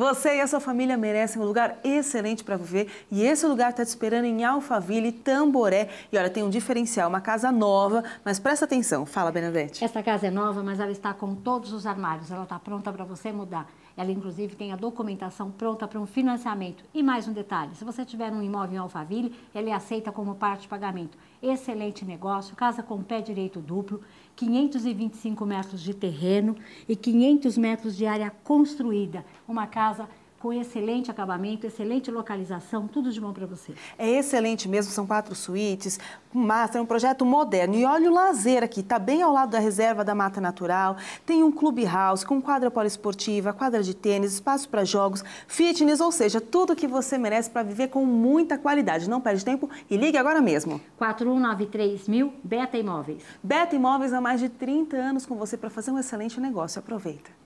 Você e a sua família merecem um lugar excelente para viver e esse lugar está te esperando em Alphaville, Tamboré. E olha, tem um diferencial, uma casa nova, mas presta atenção. Fala, Benedete. Essa casa é nova, mas ela está com todos os armários, ela está pronta para você mudar. Ela, inclusive, tem a documentação pronta para um financiamento. E mais um detalhe, se você tiver um imóvel em Alphaville, ele é aceita como parte de pagamento. Excelente negócio, casa com pé direito duplo, 525 metros de terreno e 500 metros de área construída. Uma casa casa com excelente acabamento, excelente localização, tudo de bom para você. É excelente mesmo, são quatro suítes, master, um projeto moderno. E olha o lazer aqui, está bem ao lado da reserva da Mata Natural, tem um clube house com quadra poliesportiva, quadra de tênis, espaço para jogos, fitness, ou seja, tudo que você merece para viver com muita qualidade. Não perde tempo e ligue agora mesmo. 4193.000 Beta Imóveis. Beta Imóveis há mais de 30 anos com você para fazer um excelente negócio, aproveita.